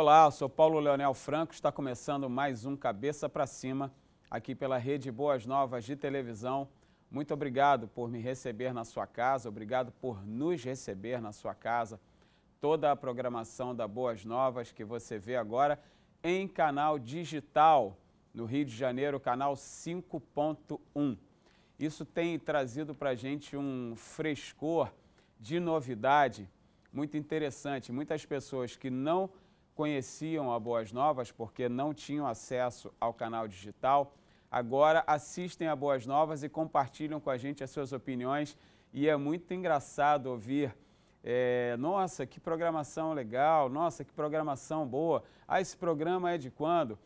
Olá, eu sou Paulo Leonel Franco, está começando mais um Cabeça para Cima, aqui pela Rede Boas Novas de Televisão. Muito obrigado por me receber na sua casa, obrigado por nos receber na sua casa. Toda a programação da Boas Novas que você vê agora em canal digital, no Rio de Janeiro, canal 5.1. Isso tem trazido para a gente um frescor de novidade muito interessante. Muitas pessoas que não conheciam a Boas Novas porque não tinham acesso ao canal digital, agora assistem a Boas Novas e compartilham com a gente as suas opiniões. E é muito engraçado ouvir. É, nossa, que programação legal, nossa, que programação boa. Ah, esse programa é de quando?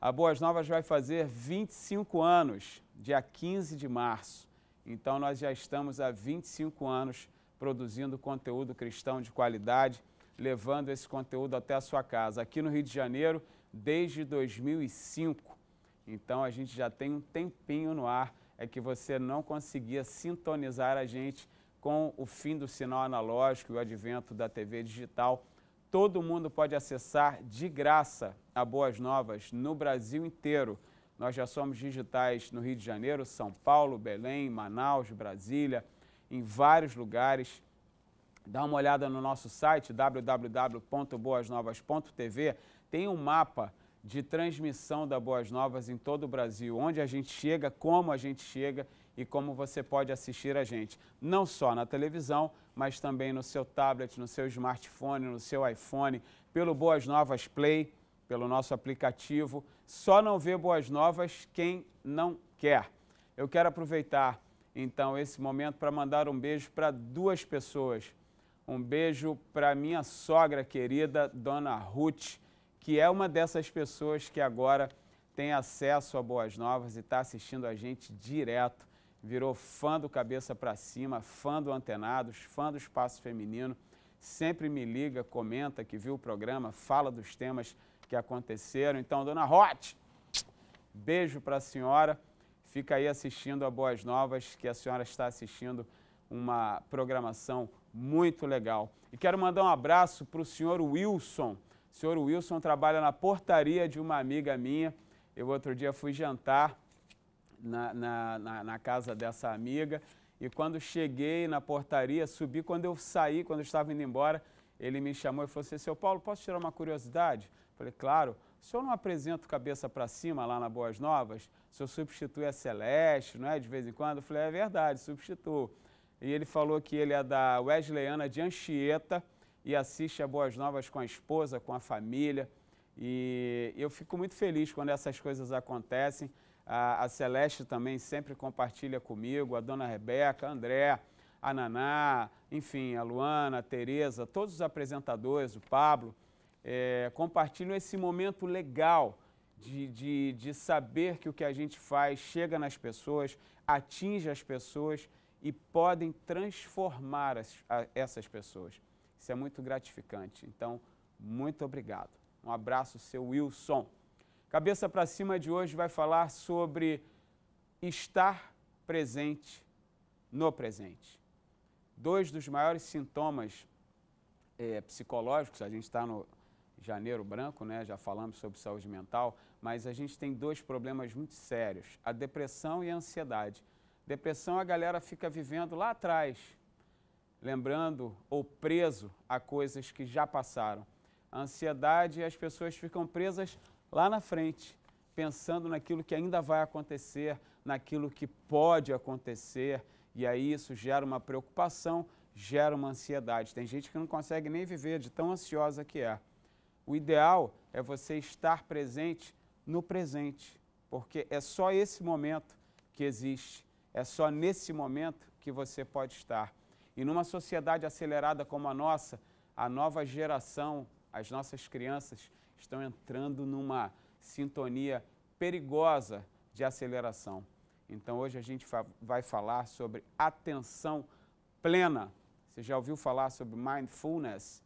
A Boas Novas vai fazer 25 anos, dia 15 de março. Então, nós já estamos há 25 anos produzindo conteúdo cristão de qualidade levando esse conteúdo até a sua casa. Aqui no Rio de Janeiro, desde 2005. Então a gente já tem um tempinho no ar, é que você não conseguia sintonizar a gente com o fim do sinal analógico e o advento da TV digital. Todo mundo pode acessar de graça a Boas Novas no Brasil inteiro. Nós já somos digitais no Rio de Janeiro, São Paulo, Belém, Manaus, Brasília, em vários lugares. Dá uma olhada no nosso site www.boasnovas.tv. Tem um mapa de transmissão da Boas Novas em todo o Brasil, onde a gente chega, como a gente chega e como você pode assistir a gente, não só na televisão, mas também no seu tablet, no seu smartphone, no seu iPhone, pelo Boas Novas Play, pelo nosso aplicativo. Só não vê Boas Novas quem não quer. Eu quero aproveitar então esse momento para mandar um beijo para duas pessoas um beijo para minha sogra querida, Dona Ruth, que é uma dessas pessoas que agora tem acesso a Boas Novas e está assistindo a gente direto. Virou fã do Cabeça para Cima, fã do Antenados, fã do Espaço Feminino. Sempre me liga, comenta que viu o programa, fala dos temas que aconteceram. Então, Dona Ruth, beijo para a senhora. Fica aí assistindo a Boas Novas, que a senhora está assistindo uma programação muito legal. E quero mandar um abraço para o senhor Wilson. O senhor Wilson trabalha na portaria de uma amiga minha. Eu outro dia fui jantar na, na, na, na casa dessa amiga e quando cheguei na portaria, subi, quando eu saí, quando eu estava indo embora, ele me chamou e falou assim, seu Paulo, posso tirar uma curiosidade? Eu falei, claro, o senhor não apresenta o cabeça para cima lá na Boas Novas? O senhor substitui a Celeste, não é? De vez em quando? Eu falei, é verdade, substituo. E ele falou que ele é da Wesleyana de Anchieta e assiste a Boas Novas com a esposa, com a família. E eu fico muito feliz quando essas coisas acontecem. A, Celeste também sempre compartilha comigo, a dona Rebeca, a André, a Naná, enfim, a Luana, a Tereza, todos os apresentadores, o Pablo, é, compartilham esse momento legal de, de, de saber que o que a gente faz chega nas pessoas, atinge as pessoas e podem transformar as, a, essas pessoas. Isso é muito gratificante. Então, muito obrigado. Um abraço, seu Wilson. Cabeça para cima de hoje vai falar sobre estar presente no presente. Dois dos maiores sintomas é, psicológicos, a gente está no janeiro branco, né? já falamos sobre saúde mental, mas a gente tem dois problemas muito sérios: a depressão e a ansiedade. Depressão a galera fica vivendo lá atrás, lembrando ou preso a coisas que já passaram. A ansiedade as pessoas ficam presas lá na frente, pensando naquilo que ainda vai acontecer, naquilo que pode acontecer, e aí isso gera uma preocupação, gera uma ansiedade. Tem gente que não consegue nem viver de tão ansiosa que é. O ideal é você estar presente no presente, porque é só esse momento que existe é só nesse momento que você pode estar. E numa sociedade acelerada como a nossa, a nova geração, as nossas crianças, estão entrando numa sintonia perigosa de aceleração. Então hoje a gente vai falar sobre atenção plena. Você já ouviu falar sobre mindfulness?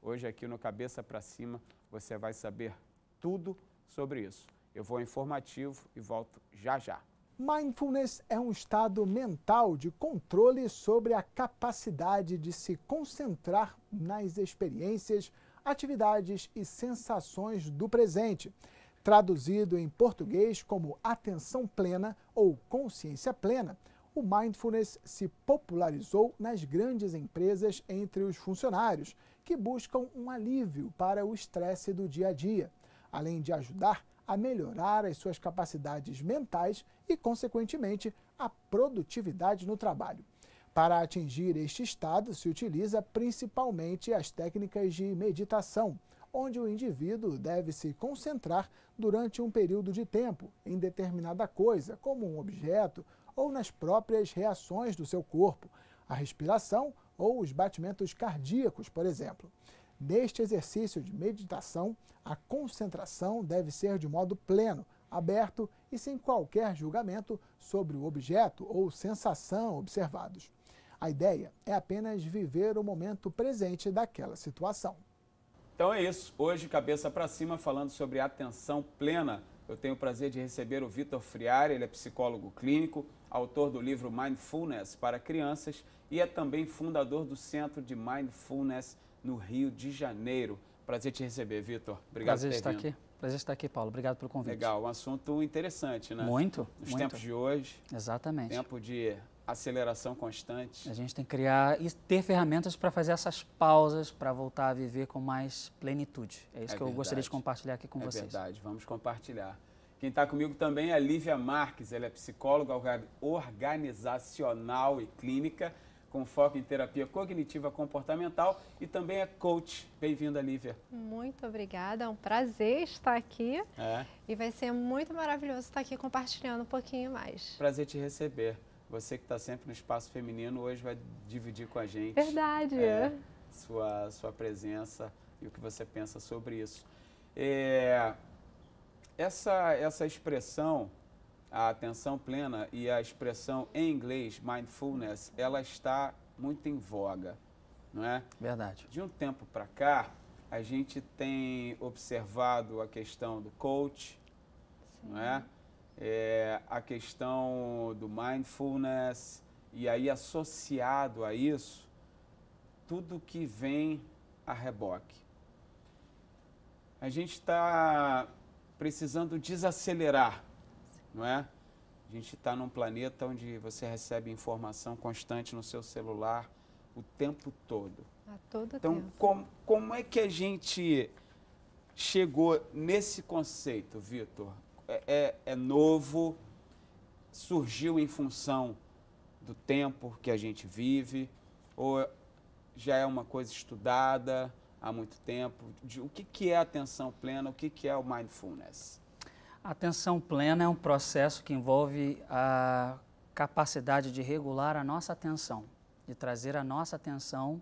Hoje aqui no Cabeça para Cima você vai saber tudo sobre isso. Eu vou informativo e volto já já. Mindfulness é um estado mental de controle sobre a capacidade de se concentrar nas experiências, atividades e sensações do presente, traduzido em português como atenção plena ou consciência plena. O mindfulness se popularizou nas grandes empresas entre os funcionários, que buscam um alívio para o estresse do dia a dia, além de ajudar a melhorar as suas capacidades mentais e, consequentemente, a produtividade no trabalho. Para atingir este estado, se utiliza principalmente as técnicas de meditação, onde o indivíduo deve se concentrar durante um período de tempo em determinada coisa, como um objeto, ou nas próprias reações do seu corpo, a respiração ou os batimentos cardíacos, por exemplo. Neste exercício de meditação, a concentração deve ser de modo pleno, aberto e sem qualquer julgamento sobre o objeto ou sensação observados. A ideia é apenas viver o momento presente daquela situação. Então é isso. Hoje, cabeça para cima, falando sobre atenção plena. Eu tenho o prazer de receber o Vitor Friari, ele é psicólogo clínico, autor do livro Mindfulness para Crianças e é também fundador do Centro de Mindfulness no Rio de Janeiro. Prazer te receber, Vitor. Obrigado Prazer por ter estar vindo. aqui. Prazer estar aqui, Paulo. Obrigado pelo convite. Legal, um assunto interessante, né? Muito. Nos muito. tempos de hoje. Exatamente. Tempo de aceleração constante. A gente tem que criar e ter ferramentas para fazer essas pausas, para voltar a viver com mais plenitude. É isso é que verdade. eu gostaria de compartilhar aqui com é vocês. É verdade, vamos compartilhar. Quem está comigo também é a Lívia Marques, ela é psicóloga organizacional e clínica com foco em terapia cognitiva comportamental e também é coach. Bem-vinda, Lívia. Muito obrigada, é um prazer estar aqui. É. E vai ser muito maravilhoso estar aqui compartilhando um pouquinho mais. Prazer te receber. Você que está sempre no espaço feminino, hoje vai dividir com a gente. Verdade. É, é, sua, sua presença e o que você pensa sobre isso. É, essa, essa expressão a atenção plena e a expressão em inglês mindfulness, ela está muito em voga, não é? Verdade. De um tempo para cá, a gente tem observado a questão do coach, Sim. não é? é? A questão do mindfulness e aí associado a isso, tudo que vem a reboque. A gente está precisando desacelerar não é? A gente está num planeta onde você recebe informação constante no seu celular o tempo todo. A todo então, tempo. Como, como é que a gente chegou nesse conceito, Vitor? É, é, é novo, surgiu em função do tempo que a gente vive, ou já é uma coisa estudada há muito tempo? De, o que, que é atenção plena? O que, que é o mindfulness? atenção plena é um processo que envolve a capacidade de regular a nossa atenção, de trazer a nossa atenção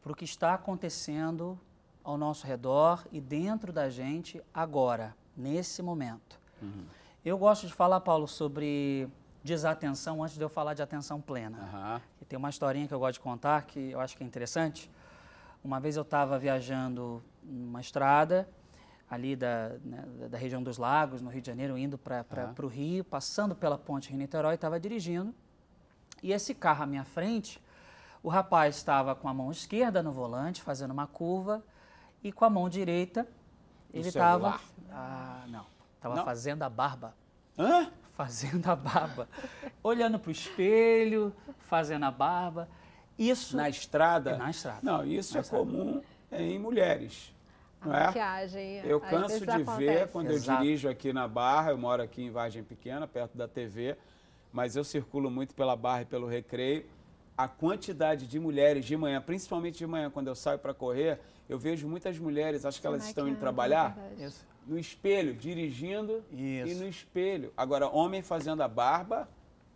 para o que está acontecendo ao nosso redor e dentro da gente agora, nesse momento. Uhum. Eu gosto de falar, Paulo, sobre desatenção antes de eu falar de atenção plena. Uhum. tem uma historinha que eu gosto de contar que eu acho que é interessante. Uma vez eu estava viajando numa estrada ali da, né, da região dos lagos, no Rio de Janeiro, indo para uhum. o Rio, passando pela ponte Rio-Niterói, estava dirigindo. E esse carro à minha frente, o rapaz estava com a mão esquerda no volante, fazendo uma curva, e com a mão direita, ele estava... Ah, não. Estava fazendo a barba. Hã? Fazendo a barba. Olhando para o espelho, fazendo a barba. Isso... Na estrada? É na estrada. Não, isso na é estrada. comum em mulheres. Não é? maquiagem. Eu canso de acontece. ver quando Exato. eu dirijo aqui na Barra, eu moro aqui em Vargem Pequena, perto da TV, mas eu circulo muito pela Barra e pelo Recreio. A quantidade de mulheres de manhã, principalmente de manhã, quando eu saio para correr, eu vejo muitas mulheres, acho que elas estão indo trabalhar, é Isso. no espelho, dirigindo Isso. e no espelho. Agora, homem fazendo a barba,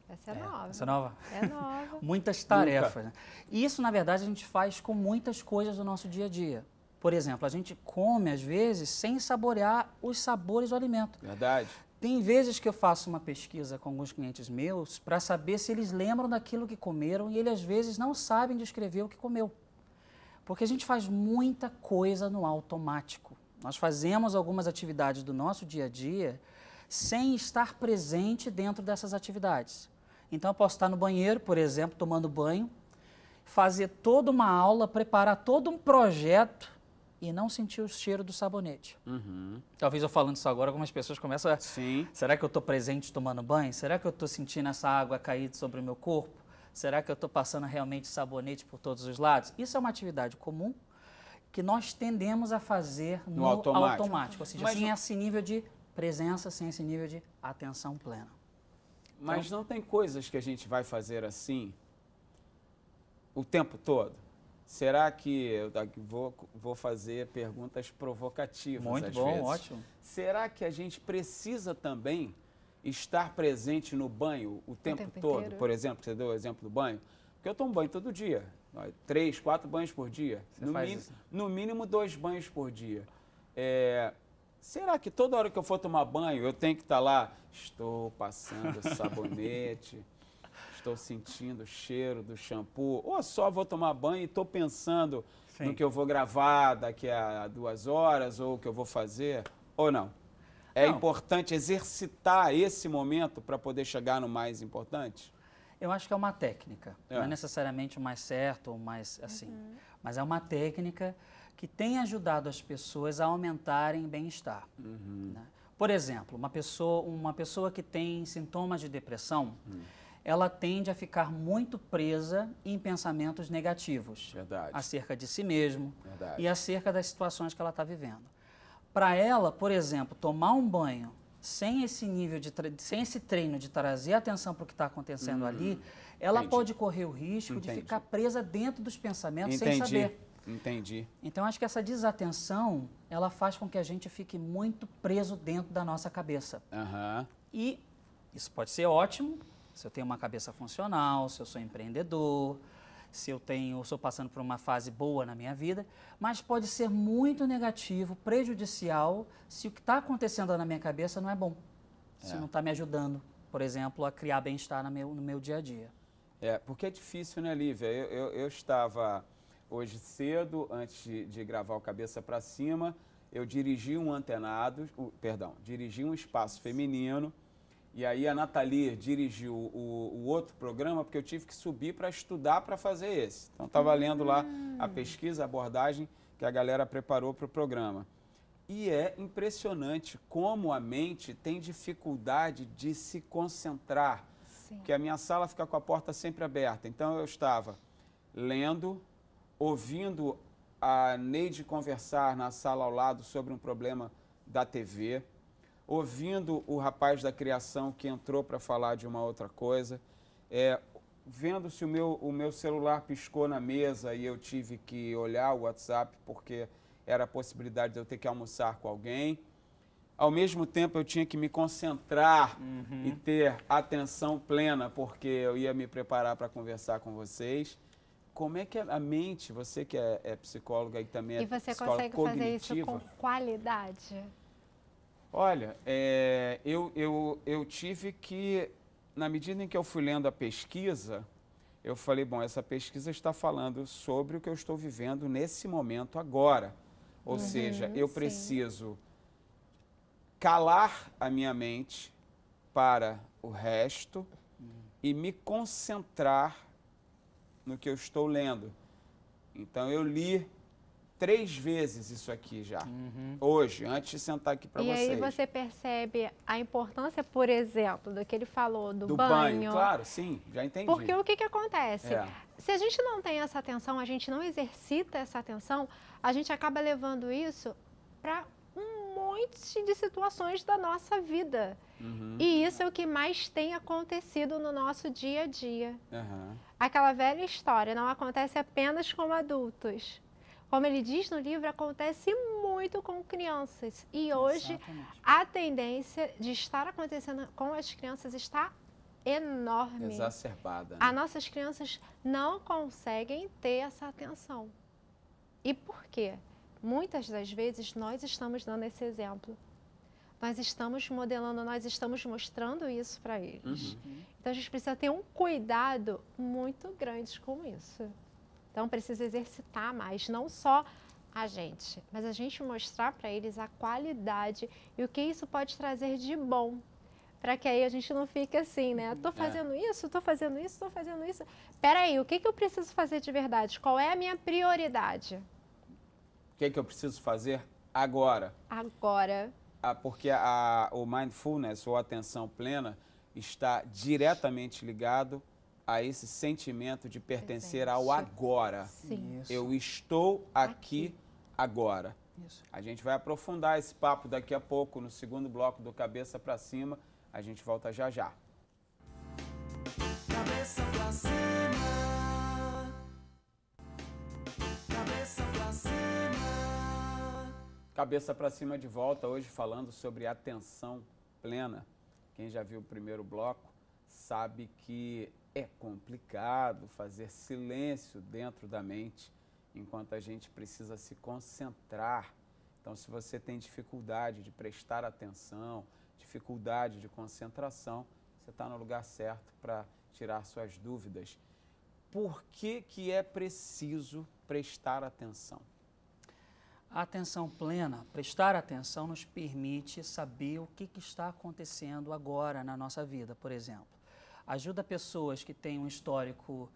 essa é, é, nova. Essa é nova? É nova. muitas tarefas. Né? Isso, na verdade, a gente faz com muitas coisas do nosso dia a dia. Por exemplo, a gente come às vezes sem saborear os sabores do alimento. Verdade. Tem vezes que eu faço uma pesquisa com alguns clientes meus para saber se eles lembram daquilo que comeram e eles às vezes não sabem descrever o que comeu. Porque a gente faz muita coisa no automático. Nós fazemos algumas atividades do nosso dia a dia sem estar presente dentro dessas atividades. Então eu posso estar no banheiro, por exemplo, tomando banho, fazer toda uma aula, preparar todo um projeto e não sentir o cheiro do sabonete. Uhum. Talvez eu falando isso agora, algumas pessoas começam a... Sim. Será que eu estou presente tomando banho? Será que eu estou sentindo essa água cair sobre o meu corpo? Será que eu estou passando realmente sabonete por todos os lados? Isso é uma atividade comum que nós tendemos a fazer no, no automático. automático. Ou seja, Mas sem não... esse nível de presença, sem esse nível de atenção plena. Mas então, não tem coisas que a gente vai fazer assim o tempo todo? Será que vou, vou fazer perguntas provocativas? Muito bom, vezes. ótimo. Será que a gente precisa também estar presente no banho o tempo, o tempo todo? Inteiro. Por exemplo, você deu o exemplo do banho. Porque eu tomo banho todo dia. Três, quatro banhos por dia. No mínimo, no, mínimo, dois banhos por dia. É, será que toda hora que eu for tomar banho, eu tenho que estar tá lá? Estou passando sabonete estou sentindo o cheiro do shampoo, ou só vou tomar banho e estou pensando Sim. no que eu vou gravar daqui a duas horas, ou o que eu vou fazer, ou não? É não. importante exercitar esse momento para poder chegar no mais importante? Eu acho que é uma técnica, é. não é necessariamente o mais certo ou mais assim, uhum. mas é uma técnica que tem ajudado as pessoas a aumentarem bem-estar. Uhum. Né? Por exemplo, uma pessoa, uma pessoa que tem sintomas de depressão, uhum ela tende a ficar muito presa em pensamentos negativos. Verdade. Acerca de si mesmo Verdade. e acerca das situações que ela está vivendo. Para ela, por exemplo, tomar um banho sem esse nível de sem esse treino de trazer atenção para o que está acontecendo ali, hum, ela entendi. pode correr o risco entendi. de ficar presa dentro dos pensamentos entendi. sem saber. Entendi. Então acho que essa desatenção ela faz com que a gente fique muito preso dentro da nossa cabeça. Uhum. E isso pode ser ótimo, se eu tenho uma cabeça funcional, se eu sou empreendedor, se eu tenho, estou passando por uma fase boa na minha vida, mas pode ser muito negativo, prejudicial, se o que está acontecendo na minha cabeça não é bom, é. se não está me ajudando, por exemplo, a criar bem-estar no meu, no meu dia a dia. É, porque é difícil, né, Lívia? Eu, eu, eu estava hoje cedo, antes de, de gravar o Cabeça para Cima, eu dirigi um antenado, perdão, dirigi um espaço feminino e aí a Nathalie dirigiu o, o outro programa, porque eu tive que subir para estudar para fazer esse. Então estava lendo lá a hum. pesquisa, a abordagem que a galera preparou para o programa. E é impressionante como a mente tem dificuldade de se concentrar. Sim. Porque a minha sala fica com a porta sempre aberta. Então eu estava lendo, ouvindo a Neide conversar na sala ao lado sobre um problema da TV, ouvindo o rapaz da criação que entrou para falar de uma outra coisa, é, vendo se o meu, o meu celular piscou na mesa e eu tive que olhar o WhatsApp porque era a possibilidade de eu ter que almoçar com alguém. Ao mesmo tempo, eu tinha que me concentrar uhum. e ter atenção plena, porque eu ia me preparar para conversar com vocês. Como é que é a mente, você que é, é psicóloga e também é psicóloga cognitiva... E você consegue fazer isso com qualidade? Olha, é, eu, eu, eu tive que, na medida em que eu fui lendo a pesquisa, eu falei, bom, essa pesquisa está falando sobre o que eu estou vivendo nesse momento agora. Ou uhum, seja, eu sim. preciso calar a minha mente para o resto uhum. e me concentrar no que eu estou lendo. Então eu li três vezes isso aqui já, uhum. hoje, antes de sentar aqui para vocês. E aí você percebe a importância, por exemplo, do que ele falou, do, do banho. banho. Claro, sim, já entendi. Porque o que, que acontece? É. Se a gente não tem essa atenção, a gente não exercita essa atenção, a gente acaba levando isso para um monte de situações da nossa vida. Uhum. E isso é o que mais tem acontecido no nosso dia a dia. Uhum. Aquela velha história não acontece apenas com adultos como ele diz no livro, acontece muito com crianças. E hoje Exatamente. a tendência de estar acontecendo com as crianças está enorme. Exacerbada. Né? As nossas crianças não conseguem ter essa atenção. E por quê? Muitas das vezes nós estamos dando esse exemplo. Nós estamos modelando, nós estamos mostrando isso para eles. Uhum. uhum. Então a gente precisa ter um cuidado muito grande com isso. Então precisa exercitar mais, não só a gente, mas a gente mostrar para eles a qualidade e o que isso pode trazer de bom. Para que aí a gente não fique assim, né? Tô é. fazendo é. isso, tô fazendo isso, tô fazendo isso. Peraí, o que, que eu preciso fazer de verdade? Qual é a minha prioridade? O que, que eu preciso fazer agora? Agora. Ah, porque a, o mindfulness ou atenção plena está diretamente ligado a esse sentimento de pertencer ao agora. Sim. Eu estou aqui, aqui. agora. Isso. A gente vai aprofundar esse papo daqui a pouco no segundo bloco do Cabeça para Cima. A gente volta já já. Cabeça pra cima. Cabeça pra cima. Cabeça pra cima de volta hoje falando sobre atenção plena. Quem já viu o primeiro bloco sabe que é complicado fazer silêncio dentro da mente enquanto a gente precisa se concentrar. Então, se você tem dificuldade de prestar atenção, dificuldade de concentração, você está no lugar certo para tirar suas dúvidas. Por que, que é preciso prestar atenção? A atenção plena, prestar atenção, nos permite saber o que, que está acontecendo agora na nossa vida, por exemplo ajuda pessoas que têm um histórico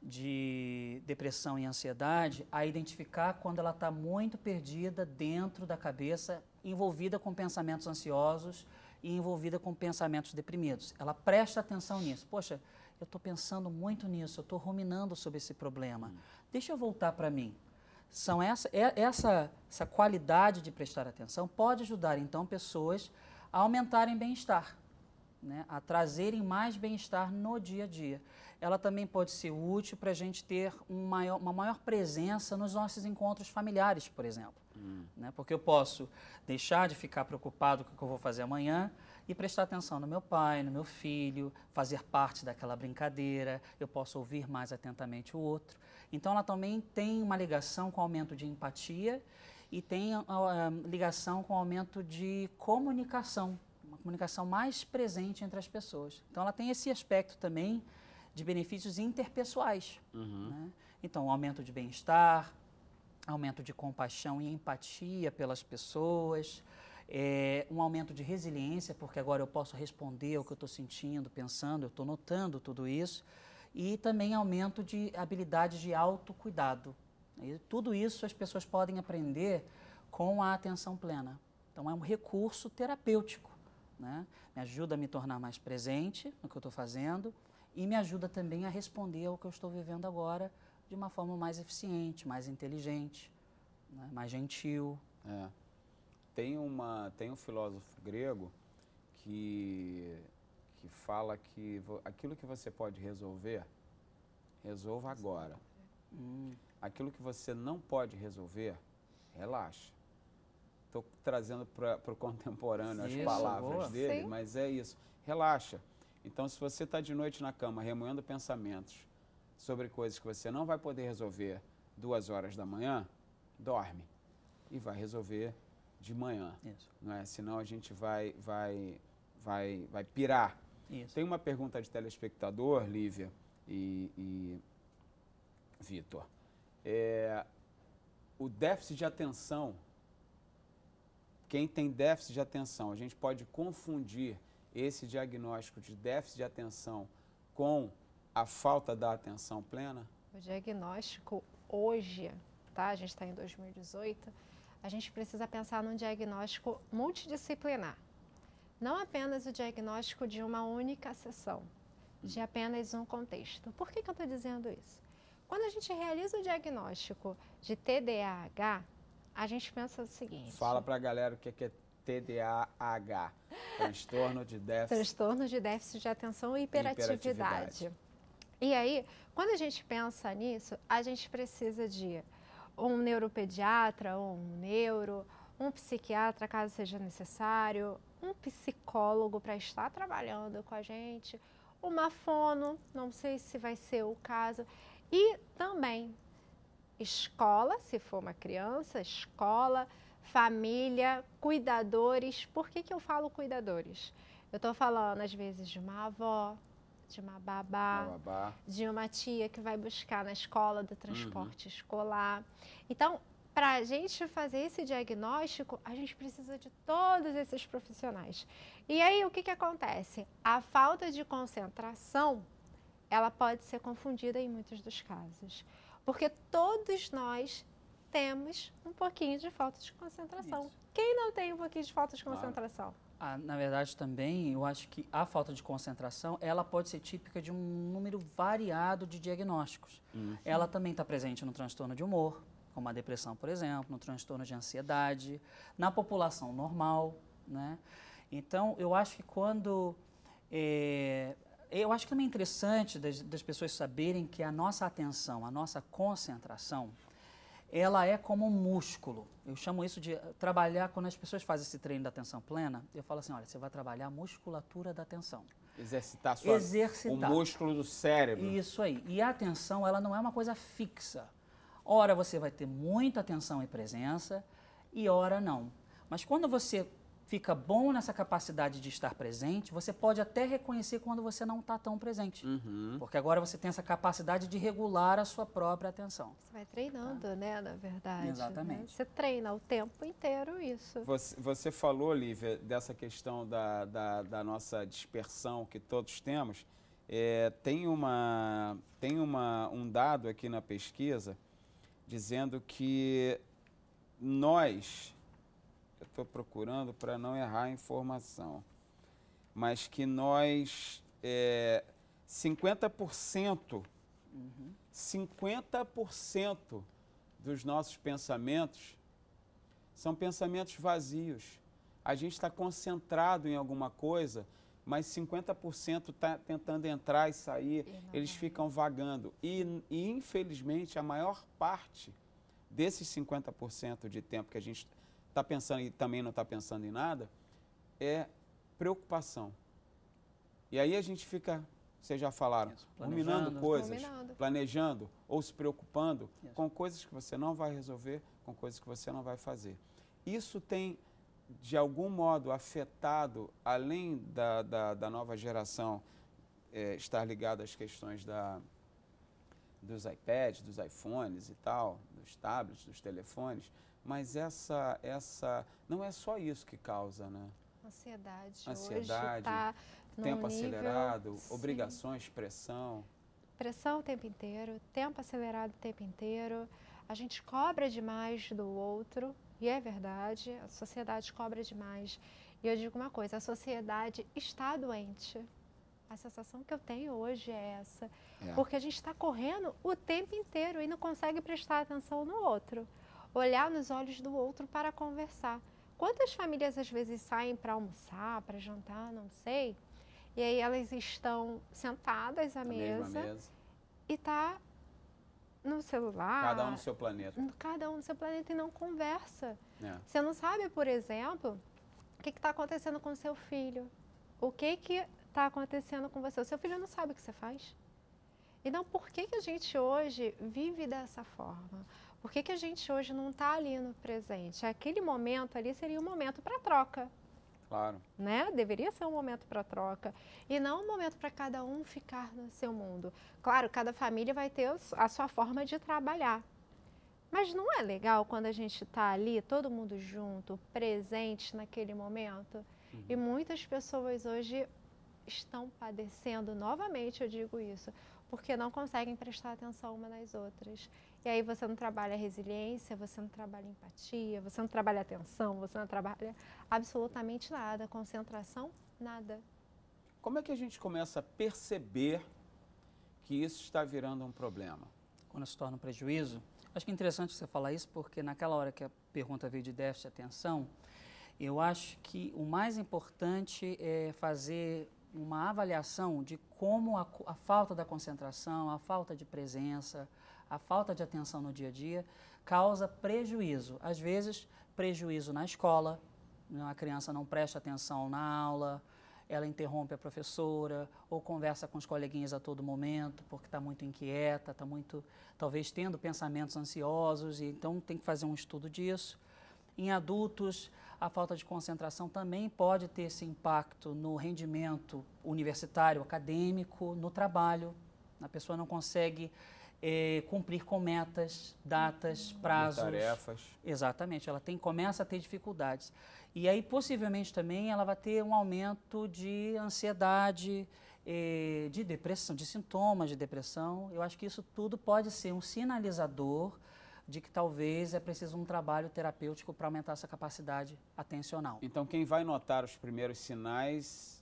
de depressão e ansiedade a identificar quando ela está muito perdida dentro da cabeça, envolvida com pensamentos ansiosos e envolvida com pensamentos deprimidos. Ela presta atenção nisso. Poxa, eu estou pensando muito nisso, eu estou ruminando sobre esse problema. Hum. Deixa eu voltar para mim. São essa, é, essa, essa qualidade de prestar atenção pode ajudar, então, pessoas a aumentarem bem-estar né, a trazerem mais bem-estar no dia a dia. Ela também pode ser útil para a gente ter um maior, uma maior presença nos nossos encontros familiares, por exemplo. Hum. Né, porque eu posso deixar de ficar preocupado com o que eu vou fazer amanhã e prestar atenção no meu pai, no meu filho, fazer parte daquela brincadeira, eu posso ouvir mais atentamente o outro. Então, ela também tem uma ligação com o aumento de empatia e tem ah, ligação com o aumento de comunicação uma comunicação mais presente entre as pessoas. Então, ela tem esse aspecto também de benefícios interpessoais. Uhum. Né? Então, aumento de bem-estar, aumento de compaixão e empatia pelas pessoas, é, um aumento de resiliência, porque agora eu posso responder ao que eu estou sentindo, pensando, eu estou notando tudo isso, e também aumento de habilidades de autocuidado. E tudo isso as pessoas podem aprender com a atenção plena. Então, é um recurso terapêutico né? Me ajuda a me tornar mais presente no que eu estou fazendo e me ajuda também a responder ao que eu estou vivendo agora de uma forma mais eficiente, mais inteligente, né? mais gentil. É. Tem, uma, tem um filósofo grego que, que fala que aquilo que você pode resolver, resolva agora. Hum. Aquilo que você não pode resolver, relaxa. Estou trazendo para o contemporâneo isso, as palavras boa. dele, Sim. mas é isso. Relaxa. Então, se você está de noite na cama remoendo pensamentos sobre coisas que você não vai poder resolver duas horas da manhã, dorme e vai resolver de manhã. Isso. Não é? Senão a gente vai, vai, vai, vai pirar. Isso. Tem uma pergunta de telespectador, Lívia e, e Vitor. É, o déficit de atenção quem tem déficit de atenção, a gente pode confundir esse diagnóstico de déficit de atenção com a falta da atenção plena? O diagnóstico hoje, tá? A gente está em 2018, a gente precisa pensar num diagnóstico multidisciplinar. Não apenas o diagnóstico de uma única sessão, de apenas um contexto. Por que, que eu estou dizendo isso? Quando a gente realiza o diagnóstico de TDAH, a gente pensa o seguinte. Fala para a galera o que é, que é TDAH, transtorno de déficit. Transtorno de déficit de atenção e hiperatividade. hiperatividade. E aí, quando a gente pensa nisso, a gente precisa de um neuropediatra, um neuro, um psiquiatra, caso seja necessário, um psicólogo para estar trabalhando com a gente, uma fono, não sei se vai ser o caso, e também escola, se for uma criança, escola, família, cuidadores. Por que, que eu falo cuidadores? Eu estou falando, às vezes, de uma avó, de uma babá, uma babá, de uma tia que vai buscar na escola do transporte uhum. escolar. Então, para a gente fazer esse diagnóstico, a gente precisa de todos esses profissionais. E aí, o que, que acontece? A falta de concentração, ela pode ser confundida em muitos dos casos. Porque todos nós temos um pouquinho de falta de concentração. Isso. Quem não tem um pouquinho de falta de concentração? Ah, na verdade, também, eu acho que a falta de concentração, ela pode ser típica de um número variado de diagnósticos. Uhum. Ela também está presente no transtorno de humor, como a depressão, por exemplo, no transtorno de ansiedade, na população normal, né? Então, eu acho que quando é, eu acho que também é interessante das, das pessoas saberem que a nossa atenção, a nossa concentração, ela é como um músculo. Eu chamo isso de eh, trabalhar, quando as pessoas fazem esse treino da atenção plena, eu falo assim, olha, você vai trabalhar a musculatura da atenção. Exercitar, sua, Exercitar. o músculo do cérebro. Isso aí. E a atenção, ela não é uma coisa fixa. Ora, você vai ter muita atenção e presença, e ora não. Mas quando você fica bom nessa capacidade de estar presente, você pode até reconhecer quando você não está tão presente. Uhum. Porque agora você tem essa capacidade de regular a sua própria atenção. Você vai treinando, tá? né, na verdade. Exatamente. Né? Você treina o tempo inteiro isso. Você, você falou, Lívia, dessa questão da, da, da nossa dispersão que todos temos. É, tem uma, tem uma, um dado aqui na pesquisa dizendo que nós eu estou procurando para não errar a informação, mas que nós, é, 50%, uhum. 50% dos nossos pensamentos são pensamentos vazios. A gente está concentrado em alguma coisa, mas 50% está tentando entrar e sair, eles ficam vagando. E, e, infelizmente, a maior parte desses 50% de tempo que a gente está pensando e também não está pensando em nada, é preocupação. E aí a gente fica, vocês já falaram, ruminando coisas, planejando ou se preocupando Isso. com coisas que você não vai resolver, com coisas que você não vai fazer. Isso tem, de algum modo, afetado, além da, da, da nova geração é, estar ligada às questões da, dos iPads, dos iPhones e tal, dos tablets, dos telefones, mas essa, essa não é só isso que causa, né? Ansiedade. Ansiedade. Tá tempo acelerado, obrigações, pressão. Pressão o tempo inteiro, tempo acelerado o tempo inteiro. A gente cobra demais do outro, e é verdade, a sociedade cobra demais. E eu digo uma coisa: a sociedade está doente. A sensação que eu tenho hoje é essa. É. Porque a gente está correndo o tempo inteiro e não consegue prestar atenção no outro olhar nos olhos do outro para conversar. Quantas famílias às vezes saem para almoçar, para jantar, não sei, e aí elas estão sentadas à mesa, mesa, e tá no celular. Cada um no seu planeta. Cada um no seu planeta e não conversa. É. Você não sabe, por exemplo, o que está acontecendo com seu filho, o que que está acontecendo com você. O seu filho não sabe o que você faz. Então, por que, que a gente hoje vive dessa forma? Por que, que a gente hoje não está ali no presente? Aquele momento ali seria um momento para troca. Claro. Né? Deveria ser um momento para troca e não um momento para cada um ficar no seu mundo. Claro, cada família vai ter a sua forma de trabalhar. Mas não é legal quando a gente está ali, todo mundo junto, presente naquele momento? Uhum. E muitas pessoas hoje estão padecendo novamente, eu digo isso, porque não conseguem prestar atenção uma nas outras. E aí você não trabalha resiliência, você não trabalha empatia, você não trabalha atenção, você não trabalha absolutamente nada, concentração, nada. Como é que a gente começa a perceber que isso está virando um problema? Quando se torna um prejuízo? Acho que é interessante você falar isso, porque naquela hora que a pergunta veio de déficit de atenção, eu acho que o mais importante é fazer uma avaliação de como a, a falta da concentração, a falta de presença, a falta de atenção no dia a dia, causa prejuízo. Às vezes, prejuízo na escola, a criança não presta atenção na aula, ela interrompe a professora ou conversa com os coleguinhas a todo momento porque está muito inquieta, está muito, talvez tendo pensamentos ansiosos, e então tem que fazer um estudo disso. Em adultos, a falta de concentração também pode ter esse impacto no rendimento universitário, acadêmico, no trabalho. A pessoa não consegue é, cumprir com metas, datas, prazos. tarefas. Exatamente, ela tem, começa a ter dificuldades. E aí, possivelmente também, ela vai ter um aumento de ansiedade, é, de depressão, de sintomas de depressão. Eu acho que isso tudo pode ser um sinalizador de que talvez é preciso um trabalho terapêutico para aumentar essa capacidade atencional. Então, quem vai notar os primeiros sinais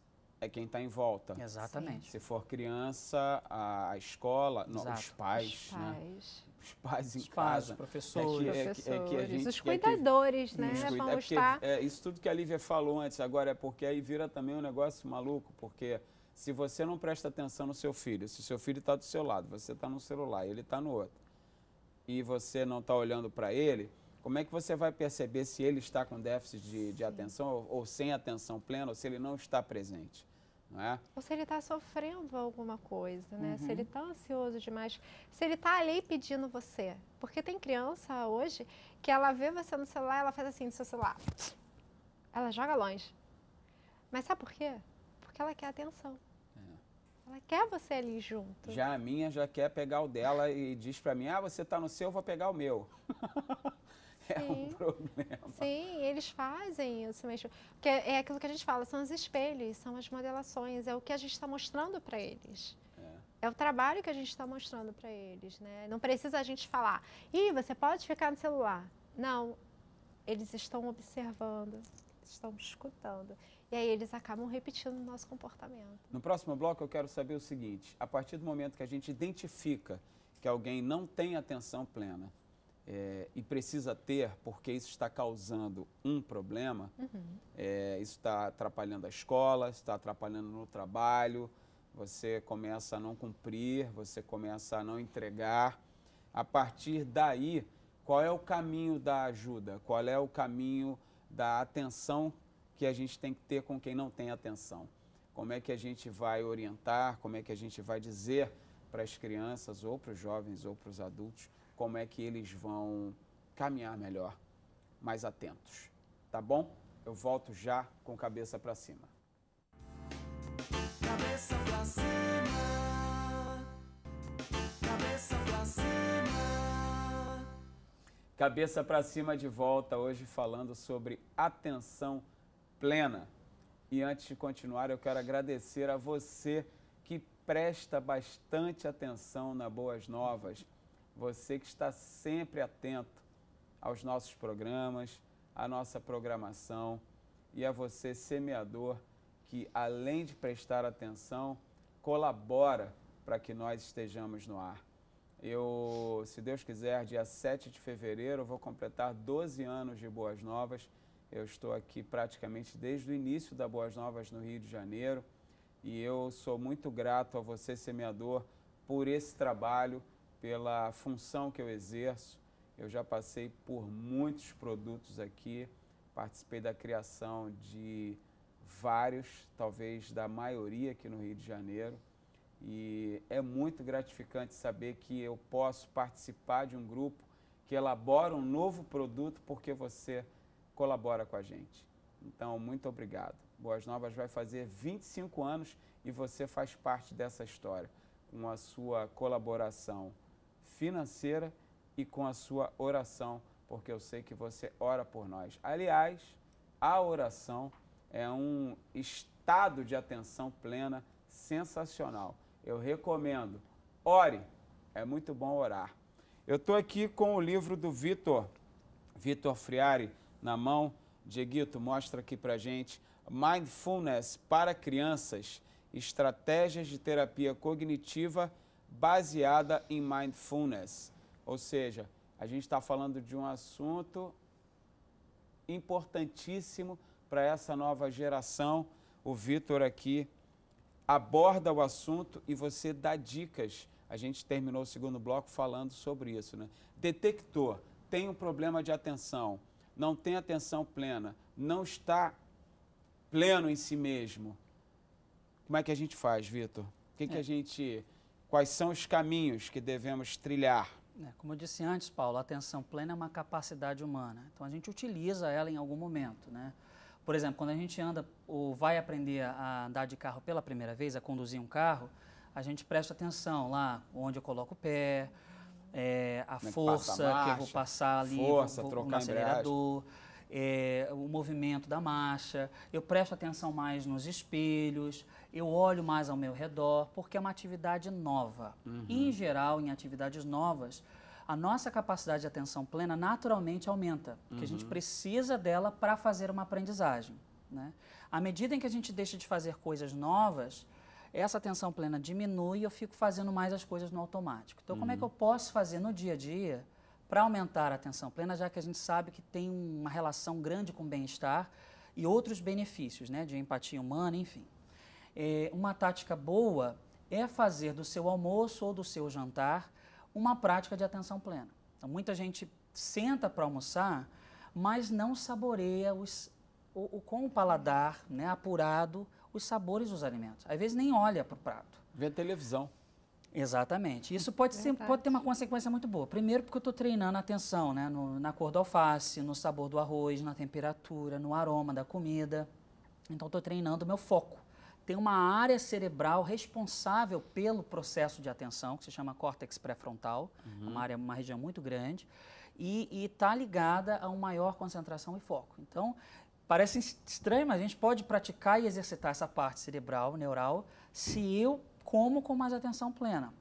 é quem está em volta. Exatamente. Se for criança, a, a escola, não, os pais, os né? pais. Né? Os pais em os pais, casa. Os é professores. É que, é, é que a gente, os cuidadores, que, né? Os cuida é, estar... é, isso tudo que a Lívia falou antes, agora é porque aí vira também um negócio maluco, porque se você não presta atenção no seu filho, se o seu filho está do seu lado, você está no celular, ele está no outro, e você não está olhando para ele, como é que você vai perceber se ele está com déficit de, de atenção ou, ou, sem atenção plena, ou se ele não está presente? É? Ou se ele está sofrendo alguma coisa, né? Uhum. Se ele está uhum. ansioso demais, se ele está ali pedindo você. Porque tem criança hoje que ela vê você no celular, ela faz assim no seu celular. Ela joga longe. Mas sabe por quê? Porque ela quer atenção. É. Ela quer você ali junto. Já a minha já quer pegar o dela e diz para mim, ah, você está no seu, eu vou pegar o meu. é Sim. um problema. Sim, eles fazem isso mesmo. Porque é aquilo que a gente fala, são os espelhos, são as modelações, é o que a gente está mostrando para eles. É. é. o trabalho que a gente está mostrando para eles, né? Não precisa a gente falar, e você pode ficar no celular. Não, eles estão observando, estão escutando. E aí eles acabam repetindo o nosso comportamento. No próximo bloco eu quero saber o seguinte, a partir do momento que a gente identifica que alguém não tem atenção plena, é, e precisa ter, porque isso está causando um problema, uhum. é, isso está atrapalhando a escola, está atrapalhando no trabalho, você começa a não cumprir, você começa a não entregar. A partir daí, qual é o caminho da ajuda? Qual é o caminho da atenção que a gente tem que ter com quem não tem atenção? Como é que a gente vai orientar? Como é que a gente vai dizer para as crianças, ou para os jovens, ou para os adultos, como é que eles vão caminhar melhor, mais atentos. Tá bom? Eu volto já com cabeça para cima. Cabeça pra cima. Cabeça pra cima. Cabeça pra cima de volta hoje falando sobre atenção plena. E antes de continuar, eu quero agradecer a você que presta bastante atenção na Boas Novas você que está sempre atento aos nossos programas, à nossa programação e a você, semeador, que além de prestar atenção, colabora para que nós estejamos no ar. Eu, se Deus quiser, dia 7 de fevereiro, vou completar 12 anos de Boas Novas. Eu estou aqui praticamente desde o início da Boas Novas no Rio de Janeiro e eu sou muito grato a você, semeador, por esse trabalho pela função que eu exerço. Eu já passei por muitos produtos aqui, participei da criação de vários, talvez da maioria aqui no Rio de Janeiro. E é muito gratificante saber que eu posso participar de um grupo que elabora um novo produto porque você colabora com a gente. Então, muito obrigado. Boas Novas vai fazer 25 anos e você faz parte dessa história com a sua colaboração financeira e com a sua oração, porque eu sei que você ora por nós. Aliás, a oração é um estado de atenção plena sensacional. Eu recomendo. Ore, é muito bom orar. Eu estou aqui com o livro do Vitor, Vitor Friari, na mão. Dieguito, mostra aqui para gente. Mindfulness para crianças, estratégias de terapia cognitiva e baseada em mindfulness. Ou seja, a gente está falando de um assunto importantíssimo para essa nova geração. O Vitor aqui aborda o assunto e você dá dicas. A gente terminou o segundo bloco falando sobre isso. Né? Detector tem um problema de atenção, não tem atenção plena, não está pleno em si mesmo. Como é que a gente faz, Vitor? O que, é. que a gente Quais são os caminhos que devemos trilhar? É, como eu disse antes, Paulo, a atenção plena é uma capacidade humana. Então a gente utiliza ela em algum momento, né? Por exemplo, quando a gente anda ou vai aprender a andar de carro pela primeira vez, a conduzir um carro, a gente presta atenção lá onde eu coloco o pé, é, a é força a marcha, que eu vou passar ali, força, vou, vou, no acelerador. Embreagem é, o movimento da marcha, eu presto atenção mais nos espelhos, eu olho mais ao meu redor, porque é uma atividade nova. Uhum. Em geral, em atividades novas, a nossa capacidade de atenção plena naturalmente aumenta, porque uhum. a gente uhum. precisa dela para fazer uma aprendizagem. Né? À medida em que a gente deixa de fazer coisas novas, essa atenção plena diminui e eu fico fazendo mais as coisas no automático. Então, uhum. como é que uhum. eu posso fazer no dia a dia para aumentar a atenção plena, já que a gente sabe que tem uma relação grande com bem-estar e outros benefícios, né, de empatia humana, enfim. É, uma tática boa é fazer do seu almoço ou do seu jantar uma prática de atenção plena. Então, muita gente senta para almoçar, mas não saboreia os, o, o, com o paladar né, apurado os sabores dos alimentos. Às vezes nem olha para o prato. Vê a televisão. Exatamente. Isso pode, ser, pode ter uma consequência muito boa. Primeiro, porque eu estou treinando a atenção né? No, na cor do alface, no sabor do arroz, na temperatura, no aroma da comida. Então, estou treinando o meu foco. Tem uma área cerebral responsável pelo processo de atenção, que se chama córtex pré-frontal, uhum. uma área, uma região muito grande, e está ligada a uma maior concentração e foco. Então, parece estranho, mas a gente pode praticar e exercitar essa parte cerebral, neural, se eu como com mais atenção plena.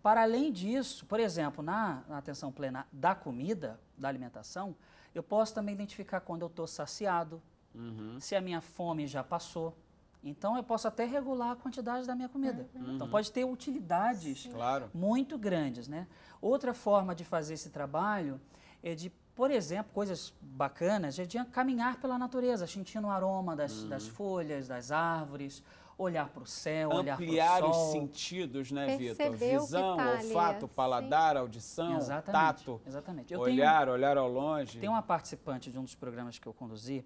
Para além disso, por exemplo, na, na atenção plena da comida, da alimentação, eu posso também identificar quando eu estou saciado, uhum. se a minha fome já passou. Então eu posso até regular a quantidade da minha comida. Uhum. Então pode ter utilidades muito grandes, né? Outra forma de fazer esse trabalho é de, por exemplo, coisas bacanas, é de caminhar pela natureza, sentindo o aroma das, uhum. das folhas, das árvores, olhar para o céu, Ampliar olhar para o sol. os sentidos, né, Vitor? Visão, tá olfato, ali, é, paladar, sim. audição, Exatamente. tato. Exatamente. Eu olhar, tenho, olhar ao longe. Tem uma participante de um dos programas que eu conduzi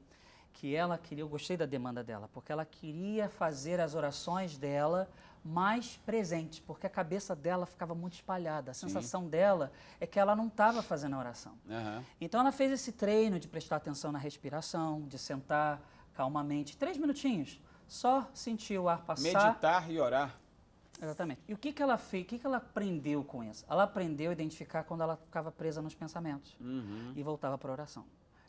que ela queria, eu gostei da demanda dela, porque ela queria fazer as orações dela mais presentes, porque a cabeça dela ficava muito espalhada. A Sim. sensação dela é que ela não estava fazendo a oração. Uhum. Então ela fez esse treino de prestar atenção na respiração, de sentar calmamente, três minutinhos só sentir o ar passar. Meditar e orar. Exatamente. E o que, que ela fez, o que, que ela aprendeu com isso? Ela aprendeu a identificar quando ela ficava presa nos pensamentos uhum. e voltava para a oração.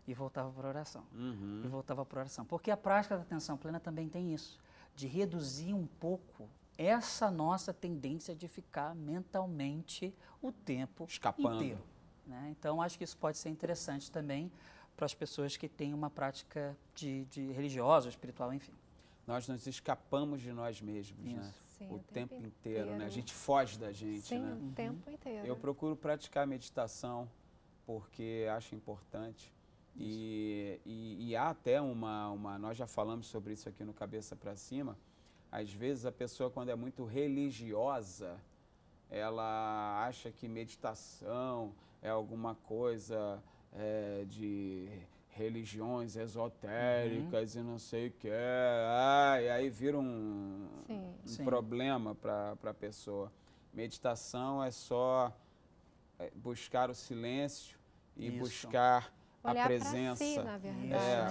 E voltava para a oração. Uhum. E voltava para a oração. Porque a prática da atenção plena também tem isso, de reduzir um pouco essa nossa tendência de ficar mentalmente o tempo Escapando. inteiro. Né? Então, acho que isso pode ser interessante também para as pessoas que têm uma prática de, de religiosa, espiritual, enfim nós nos escapamos de nós mesmos, né? Isso. né? Sim, o, o tempo, tempo, inteiro, né? A gente foge da gente, Sim, né? o uhum. tempo inteiro. Eu procuro praticar meditação porque acho importante. E, e, e, há até uma, uma, nós já falamos sobre isso aqui no Cabeça para Cima, às vezes a pessoa quando é muito religiosa, ela acha que meditação é alguma coisa é, de religiões uhum. esotéricas uhum. e não sei o que. Ah, e aí vira um, Sim. um Sim. problema para a pessoa. Meditação é só é, buscar o silêncio e Isso. buscar Olhar a presença. Si, na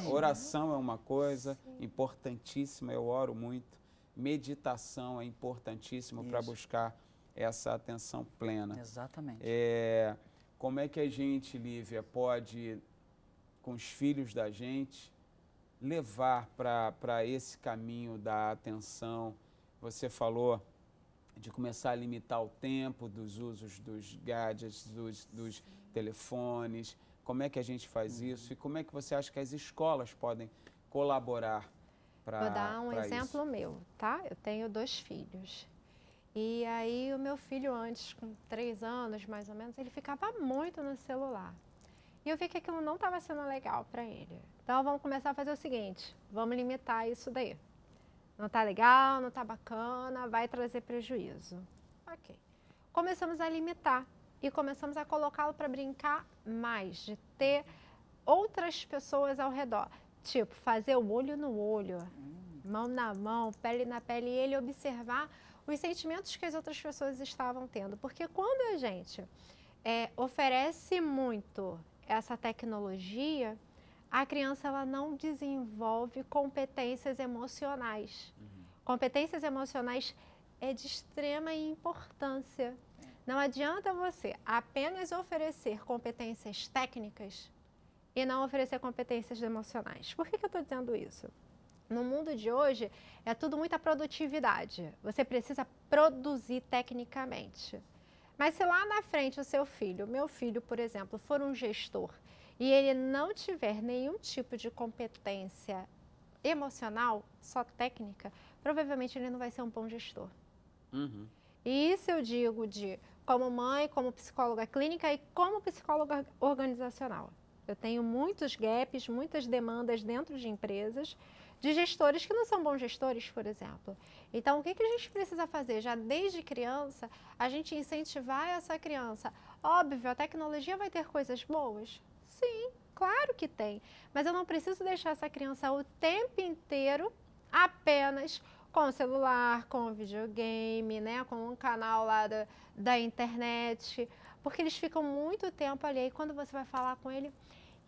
É, oração é uma coisa Sim. importantíssima, eu oro muito. Meditação é importantíssimo para buscar essa atenção plena. Exatamente. É, como é que a gente, Lívia, pode com os filhos da gente, levar para esse caminho da atenção. Você falou de começar a limitar o tempo dos usos dos gadgets, dos, dos telefones. Como é que a gente faz uhum. isso e como é que você acha que as escolas podem colaborar para Vou dar um exemplo isso? meu, tá? Eu tenho dois filhos. E aí o meu filho antes, com três anos mais ou menos, ele ficava muito no celular. E eu vi que aquilo não estava sendo legal para ele. Então vamos começar a fazer o seguinte: vamos limitar isso daí. Não está legal, não está bacana, vai trazer prejuízo. Ok. Começamos a limitar e começamos a colocá-lo para brincar mais, de ter outras pessoas ao redor. Tipo, fazer o olho no olho, mão na mão, pele na pele, e ele observar os sentimentos que as outras pessoas estavam tendo. Porque quando a gente é, oferece muito essa tecnologia, a criança ela não desenvolve competências emocionais. Uhum. Competências emocionais é de extrema importância. Não adianta você apenas oferecer competências técnicas e não oferecer competências emocionais. Por que, que eu estou dizendo isso? No mundo de hoje, é tudo muita produtividade. Você precisa produzir tecnicamente. Mas se lá na frente o seu filho, meu filho, por exemplo, for um gestor e ele não tiver nenhum tipo de competência emocional, só técnica, provavelmente ele não vai ser um bom gestor. Uhum. E isso eu digo de como mãe, como psicóloga clínica e como psicóloga organizacional. Eu tenho muitos gaps, muitas demandas dentro de empresas de gestores que não são bons gestores, por exemplo. Então, o que, que a gente precisa fazer? Já desde criança, a gente incentivar essa criança. Óbvio, a tecnologia vai ter coisas boas? Sim, claro que tem. Mas eu não preciso deixar essa criança o tempo inteiro apenas com o celular, com o videogame, né, com um canal lá da, da internet, porque eles ficam muito tempo ali. E quando você vai falar com ele,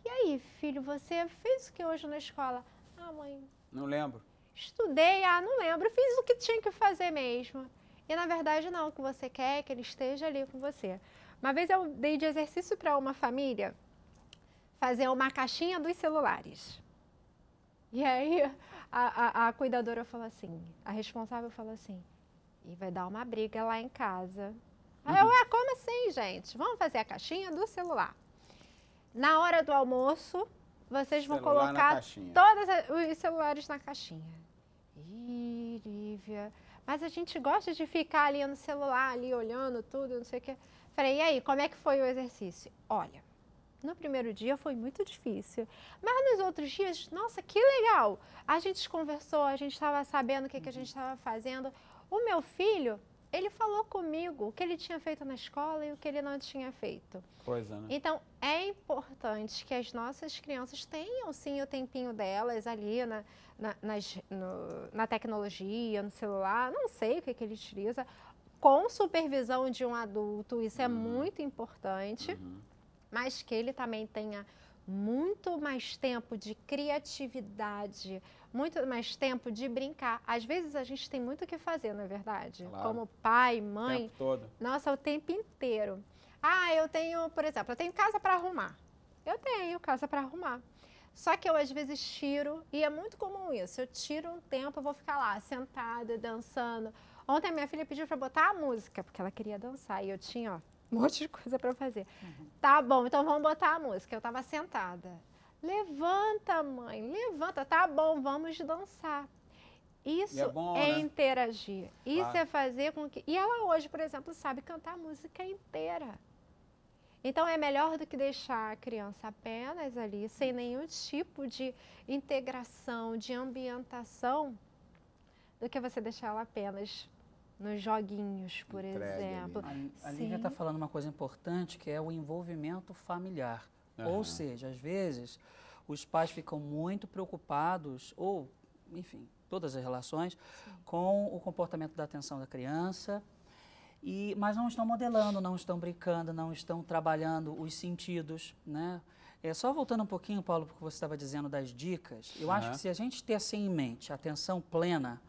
e aí, filho, você fez o que hoje na escola? Ah, mãe, não lembro. Estudei, ah, não lembro, fiz o que tinha que fazer mesmo. E na verdade não, o que você quer é que ele esteja ali com você. Uma vez eu dei de exercício para uma família fazer uma caixinha dos celulares. E aí a, a, a, cuidadora falou assim, a responsável falou assim, e vai dar uma briga lá em casa. Aí eu, ah, como assim, gente? Vamos fazer a caixinha do celular. Na hora do almoço, vocês vão colocar todos os celulares na caixinha. Ih, Lívia. Mas a gente gosta de ficar ali no celular, ali olhando tudo, não sei o que. Falei, e aí, como é que foi o exercício? Olha, no primeiro dia foi muito difícil, mas nos outros dias, nossa, que legal! A gente conversou, a gente estava sabendo o que, que a gente estava uhum. fazendo. O meu filho ele falou comigo o que ele tinha feito na escola e o que ele não tinha feito. Coisa, né? Então, é importante que as nossas crianças tenham, sim, o tempinho delas ali na, na, nas, no, na tecnologia, no celular, não sei o que, que ele utiliza, com supervisão de um adulto, isso é uhum. é muito importante, uhum. mas que ele também tenha muito mais tempo de criatividade, muito mais tempo de brincar. Às vezes a gente tem muito o que fazer, não é verdade? Claro. Como pai, mãe. O tempo todo. Nossa, o tempo inteiro. Ah, eu tenho, por exemplo, eu tenho casa para arrumar. Eu tenho casa para arrumar. Só que eu às vezes tiro, e é muito comum isso, eu tiro um tempo, eu vou ficar lá sentada, dançando. Ontem a minha filha pediu para botar a música, porque ela queria dançar, e eu tinha, ó, um monte de coisa para fazer. Uhum. Tá bom, então vamos botar a música. Eu estava sentada. Levanta, mãe, levanta. Tá bom, vamos dançar. Isso é, bom, é né? interagir. Isso é fazer com que. E ela hoje, por exemplo, sabe cantar a música inteira. Então é melhor do que deixar a criança apenas ali, sem nenhum tipo de integração, de ambientação, do que você deixar ela apenas nos joguinhos, por Entregue exemplo. Ali. A, a Lívia está falando uma coisa importante que é o envolvimento familiar. Uhum. Ou seja, às vezes os pais ficam muito preocupados, ou, enfim, todas as relações, Sim. com o comportamento da atenção da criança, e, mas não estão modelando, não estão brincando, não estão trabalhando os sentidos, né? É, só voltando um pouquinho, Paulo, porque você estava dizendo das dicas, eu uhum. acho que se a gente ter assim em mente, atenção plena,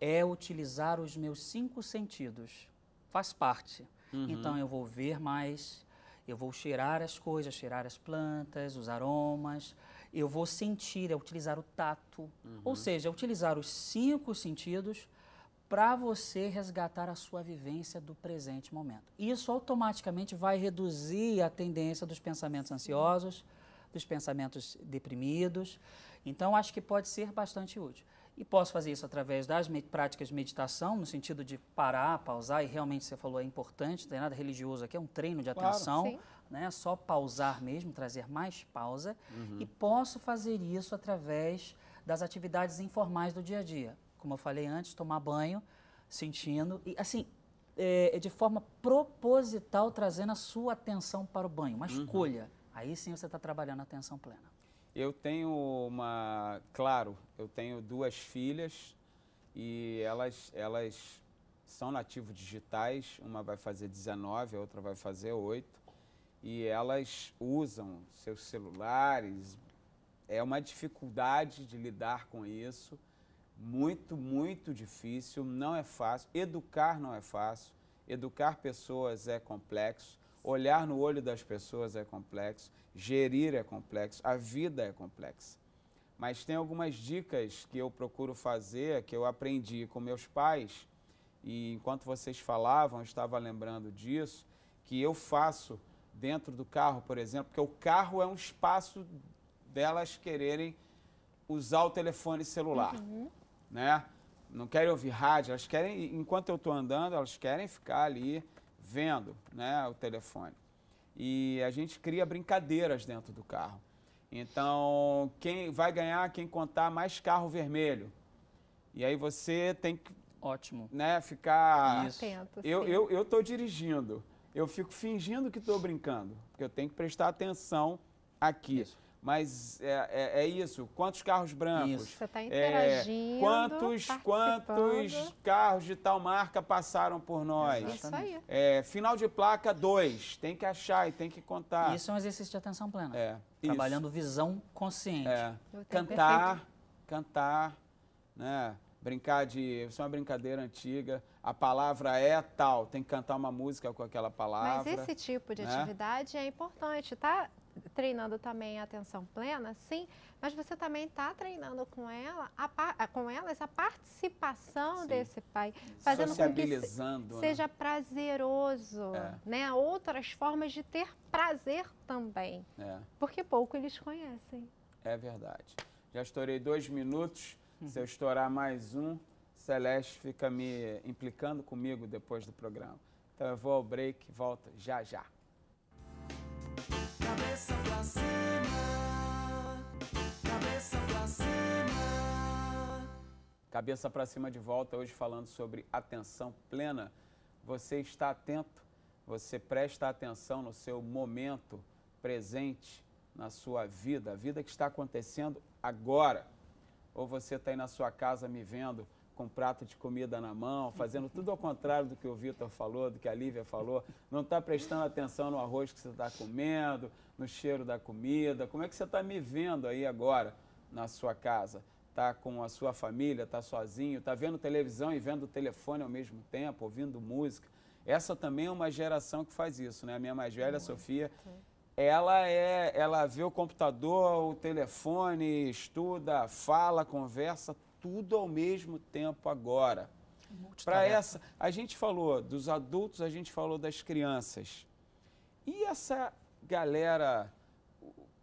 é utilizar os meus cinco sentidos, faz parte. Uhum. Então eu vou ver mais, eu vou cheirar as coisas, cheirar as plantas, os aromas. Eu vou sentir, é utilizar o tato. Uhum. Ou seja, é utilizar os cinco sentidos para você resgatar a sua vivência do presente momento. Isso automaticamente vai reduzir a tendência dos pensamentos ansiosos, dos pensamentos deprimidos. Então, acho que pode ser bastante útil. E posso fazer isso através das med práticas de meditação, no sentido de parar, pausar, e realmente você falou é importante, não tem nada religioso aqui, é um treino de atenção, sim. né? só pausar mesmo, trazer mais pausa. Uhum. E posso fazer isso através das atividades informais do dia a dia. Como eu falei antes, tomar banho, sentindo, e assim, é, é de forma proposital, trazendo a sua atenção para o banho, uma uhum. escolha. Aí sim você está trabalhando a atenção plena. Eu tenho uma, claro, eu tenho duas filhas e elas, elas são nativos digitais, uma vai fazer 19, a outra vai fazer 8, e elas usam seus celulares. É uma dificuldade de lidar com isso, muito, muito difícil, não é fácil. Educar não é fácil, educar pessoas é complexo. Olhar no olho das pessoas é complexo, gerir é complexo, a vida é complexa. Mas tem algumas dicas que eu procuro fazer, que eu aprendi com meus pais, e enquanto vocês falavam, eu estava lembrando disso, que eu faço dentro do carro, por exemplo, porque o carro é um espaço delas quererem usar o telefone celular, uhum. né? Não querem ouvir rádio, elas querem, enquanto eu estou andando, elas querem ficar ali vendo né, o telefone. E a gente cria brincadeiras dentro do carro. Então, quem vai ganhar quem contar mais carro vermelho. E aí você tem que Ótimo. Né, ficar Isso. atento. Eu, eu eu tô dirigindo. Eu fico fingindo que estou brincando, porque eu tenho que prestar atenção aqui. Isso mas é, é, é, isso. Quantos carros brancos? Isso. Você está é, interagindo. É, quantos, quantos carros de tal marca passaram por nós? Exatamente. Isso aí. É, final de placa, dois. Tem que achar e tem que contar. Isso é um exercício de atenção plena. É. Trabalhando isso. visão consciente. É. Cantar, perfeito. cantar, né? Brincar de. Isso é uma brincadeira antiga. A palavra é tal, tem que cantar uma música com aquela palavra. Mas esse tipo de né? atividade é importante, tá? treinando também a atenção plena, sim, mas você também está treinando com ela, a, com elas a participação sim. desse pai, fazendo com que né? seja né? prazeroso, é. né? Outras formas de ter prazer também, é. porque pouco eles conhecem. É verdade. Já estourei dois minutos. Uhum. Se eu estourar mais um, Celeste fica me implicando comigo depois do programa. Então eu vou ao break, volto. já já. Cabeça pra cima. Cabeça pra cima. Cabeça pra cima de volta, hoje falando sobre atenção plena. Você está atento, você presta atenção no seu momento presente, na sua vida, a vida que está acontecendo agora. Ou você está aí na sua casa me vendo com um prato de comida na mão, fazendo tudo ao contrário do que o Vitor falou, do que a Lívia falou, não está prestando atenção no arroz que você está comendo, no cheiro da comida. Como é que você está me vendo aí agora na sua casa? Está com a sua família, está sozinho, está vendo televisão e vendo o telefone ao mesmo tempo, ouvindo música. Essa também é uma geração que faz isso, né? A minha mais velha, Sofia, ela é, ela vê o computador, o telefone, estuda, fala, conversa tudo ao mesmo tempo agora. Para essa, a gente falou dos adultos, a gente falou das crianças. E essa galera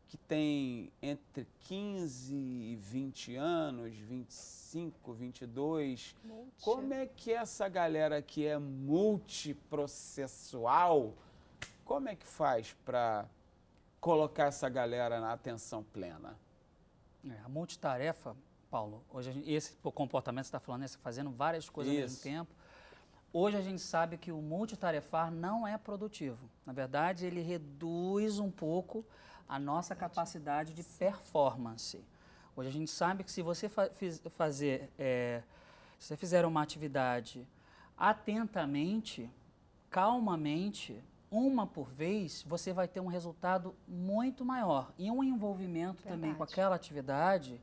que tem entre 15 e 20 anos, 25, 22, Multi. como é que essa galera que é multiprocessual, como é que faz para colocar essa galera na atenção plena? É, a multitarefa Paulo. Hoje gente, esse comportamento você está falando, né, você fazendo várias coisas Isso. ao mesmo tempo. Hoje a gente sabe que o multitarefar não é produtivo. Na verdade, ele reduz um pouco a nossa capacidade de performance. Hoje a gente sabe que se você fa fiz, fazer, é, se você fizer uma atividade atentamente, calmamente, uma por vez, você vai ter um resultado muito maior e um envolvimento Verdade. também com aquela atividade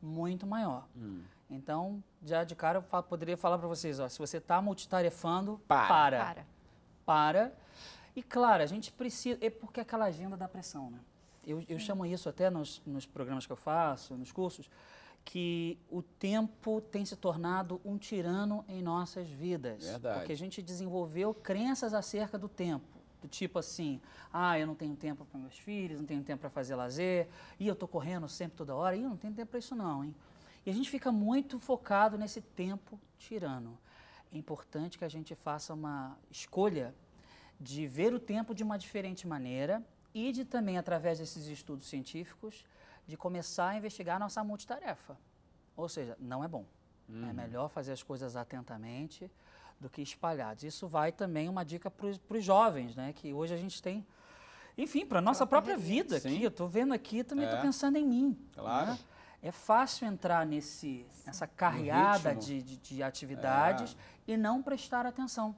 muito maior. Hum. Então, já de cara, eu poderia falar para vocês, ó, se você está multitarefando, para. para. para. E claro, a gente precisa... É porque aquela agenda dá pressão, né? Eu, eu chamo isso até nos, nos programas que eu faço, nos cursos, que o tempo tem se tornado um tirano em nossas vidas. Verdade. Porque a gente desenvolveu crenças acerca do tempo. Do tipo assim, ah, eu não tenho tempo para meus filhos, não tenho tempo para fazer lazer, e eu estou correndo sempre toda hora, e eu não tenho tempo para isso não, hein? E a gente fica muito focado nesse tempo tirano. É importante que a gente faça uma escolha de ver o tempo de uma diferente maneira e de também, através desses estudos científicos, de começar a investigar a nossa multitarefa. Ou seja, não é bom. É uhum. É melhor fazer as coisas atentamente do que espalhados. Isso vai também uma dica para os jovens, né? Que hoje a gente tem, enfim, para nossa própria vida Sim. aqui. Eu estou vendo aqui, também estou é. pensando em mim. Claro. Né? É fácil entrar nesse, nessa carreada de, de, de, atividades é. e não prestar atenção.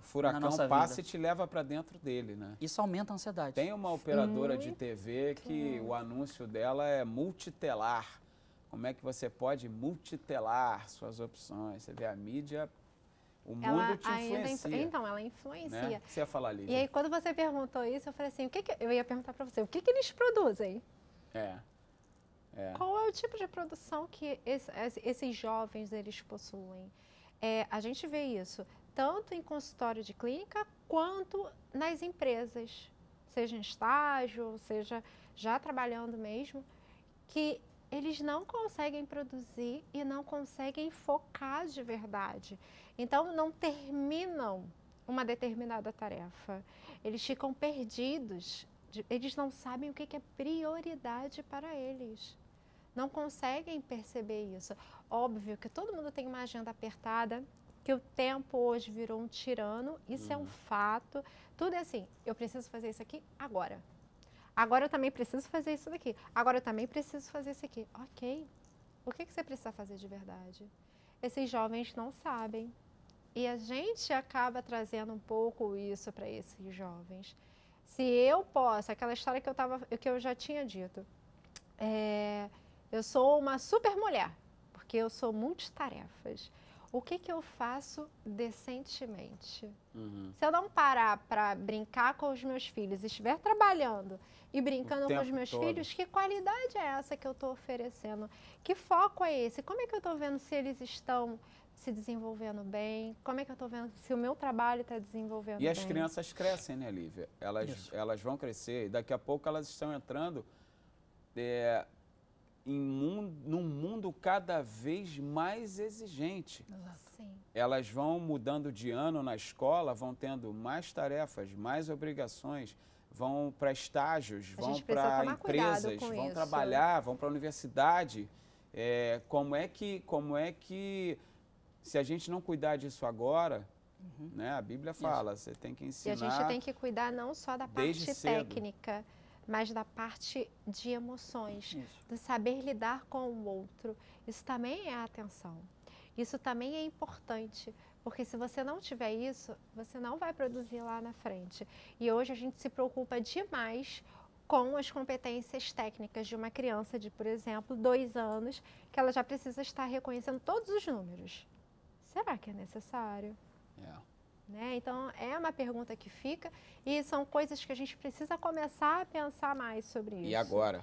O furacão passa vida. e te leva para dentro dele, né? Isso aumenta a ansiedade. Tem uma operadora de TV que o anúncio dela é multitelar. Como é que você pode multitelar suas opções? Você vê a mídia o mundo ela te influencia. Ainda, então, ela influencia. Né? Você ia falar, ali E aí, quando você perguntou isso, eu falei assim, o que, que eu ia perguntar para você, o que, que eles produzem? É. é. Qual é o tipo de produção que esses jovens, eles possuem? É, a gente vê isso tanto em consultório de clínica quanto nas empresas, seja em estágio, seja já trabalhando mesmo, que eles não conseguem produzir e não conseguem focar de verdade. Então, não terminam uma determinada tarefa. Eles ficam perdidos, eles não sabem o que é prioridade para eles. Não conseguem perceber isso. Óbvio que todo mundo tem uma agenda apertada, que o tempo hoje virou um tirano, isso uhum. é um uhum. fato. Tudo é assim, eu preciso fazer isso aqui agora Agora eu também preciso fazer isso daqui. Agora eu também preciso fazer isso aqui. Ok. O que, que você precisa fazer de verdade? Esses jovens não sabem. E a gente acaba trazendo um pouco isso para esses jovens. Se eu posso, aquela história que eu, tava, que eu já tinha dito, é, eu sou uma super mulher, porque eu sou multitarefas o que, que eu faço decentemente? Uhum. Se eu não parar para brincar com os meus filhos, estiver trabalhando e brincando com os meus todo. filhos, que qualidade é essa que eu estou oferecendo? Que foco é esse? Como é que eu estou vendo se eles estão se desenvolvendo bem? Como é que eu estou vendo se o meu trabalho está desenvolvendo bem? E as crianças crescem, né, Lívia? Elas, elas vão crescer e daqui a pouco elas estão entrando é, em mundo, num mundo cada vez mais exigente. Sim. Elas vão mudando de ano na escola, vão tendo mais tarefas, mais obrigações, vão para estágios, vão para empresas, vão isso. trabalhar, vão para a universidade. É, como é que como é que se a gente não cuidar disso agora, uhum. né? A Bíblia fala, Isso. você tem que ensinar. E a gente tem que cuidar não só da parte técnica, mas da parte de emoções, Isso. do saber lidar com o outro. Isso também é atenção. Isso também é importante, porque se você não tiver isso, você não vai produzir lá na frente. E hoje a gente se preocupa demais com as competências técnicas de uma criança de, por exemplo, dois anos, que ela já precisa estar reconhecendo todos os números. Será que é necessário? Yeah. É. Né? Então, é uma pergunta que fica e são coisas que a gente precisa começar a pensar mais sobre isso. E agora?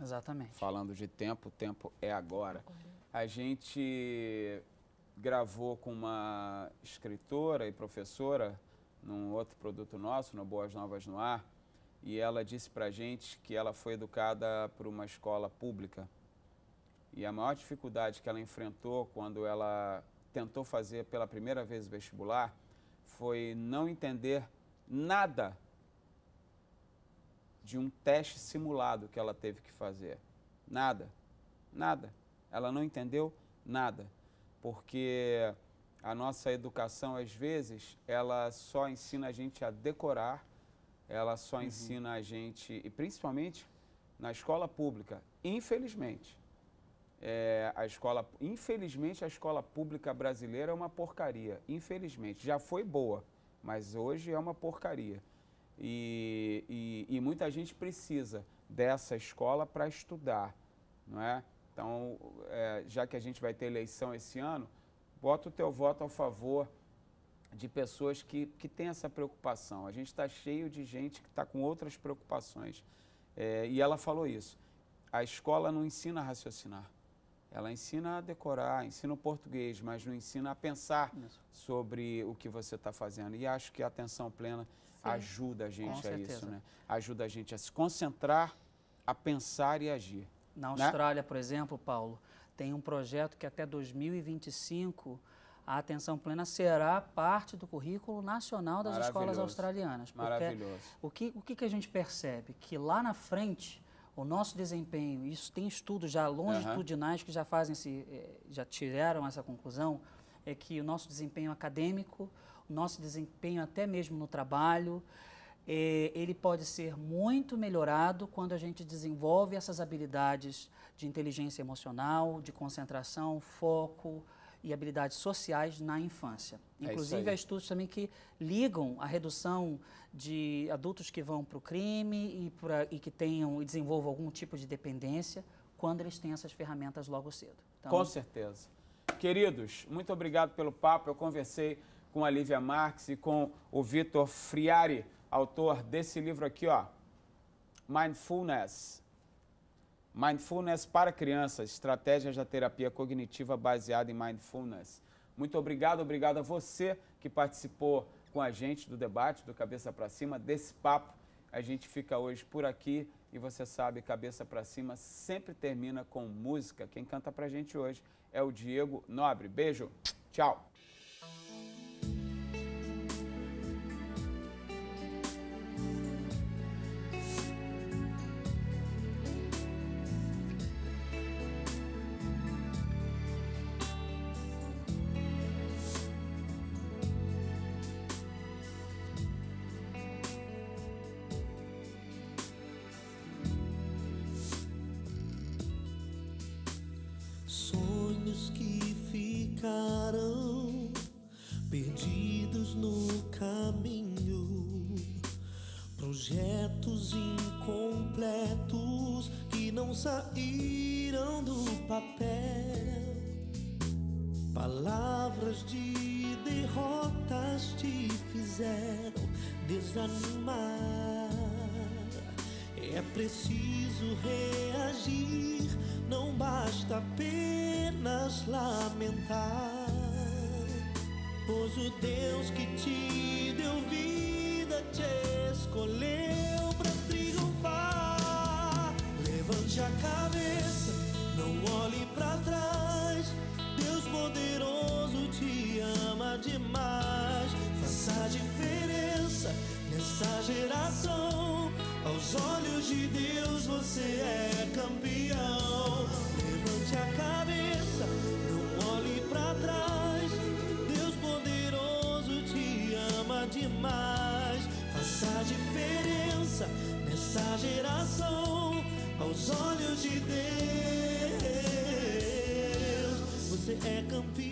Exatamente. Falando de tempo, o tempo é agora. A gente gravou com uma escritora e professora num outro produto nosso, no Boas Novas no Ar, e ela disse para gente que ela foi educada por uma escola pública. E a maior dificuldade que ela enfrentou quando ela tentou fazer pela primeira vez o vestibular foi não entender nada de um teste simulado que ela teve que fazer. Nada. Nada. Ela não entendeu nada. Porque a nossa educação, às vezes, ela só ensina a gente a decorar, ela só uhum. ensina a gente, e principalmente na escola pública, infelizmente, é, a escola, infelizmente, a escola pública brasileira é uma porcaria. Infelizmente, já foi boa, mas hoje é uma porcaria. E, e, e muita gente precisa dessa escola para estudar, não é? Então, é, já que a gente vai ter eleição esse ano, bota o teu voto a favor de pessoas que, que têm essa preocupação. A gente está cheio de gente que está com outras preocupações. É, e ela falou isso. A escola não ensina a raciocinar. Ela ensina a decorar, ensina o português, mas não ensina a pensar isso. sobre o que você está fazendo. E acho que a atenção plena Sim. ajuda a gente Com a certeza. isso, né? Ajuda a gente a se concentrar, a pensar e agir. Na né? Austrália, né? por exemplo, Paulo, tem um projeto que até 2025 a atenção plena será parte do currículo nacional das escolas australianas. Maravilhoso. O que, o que a gente percebe? Que lá na frente o nosso desempenho, isso tem estudos já longitudinais que já fazem se eh, já tiraram essa conclusão, é que o nosso desempenho acadêmico, o nosso desempenho até mesmo no trabalho, é, ele pode ser muito melhorado quando a gente desenvolve essas habilidades de inteligência emocional, de concentração, foco, e habilidades sociais na infância. É Inclusive, é há estudos também que ligam a redução de adultos que vão para o crime e, pra, e que tenham e desenvolvam algum tipo de dependência quando eles têm essas ferramentas logo cedo. Então, com certeza. Queridos, muito obrigado pelo papo. Eu conversei com a Lívia Marx e com o Vitor Friari, autor desse livro aqui, ó, Mindfulness, Mindfulness para crianças, estratégias da terapia cognitiva baseada em mindfulness. Muito obrigado, obrigado a você que participou com a gente do debate, do Cabeça para Cima, desse papo. A gente fica hoje por aqui e você sabe, Cabeça para Cima sempre termina com música. Quem canta a gente hoje é o Diego Nobre. Beijo, tchau. saíram do papel. Palavras de derrotas te fizeram desanimar. É preciso reagir, não basta apenas lamentar. Pois o Deus que te deu vida te escolheu. acabé. de Deus. Você é campeão.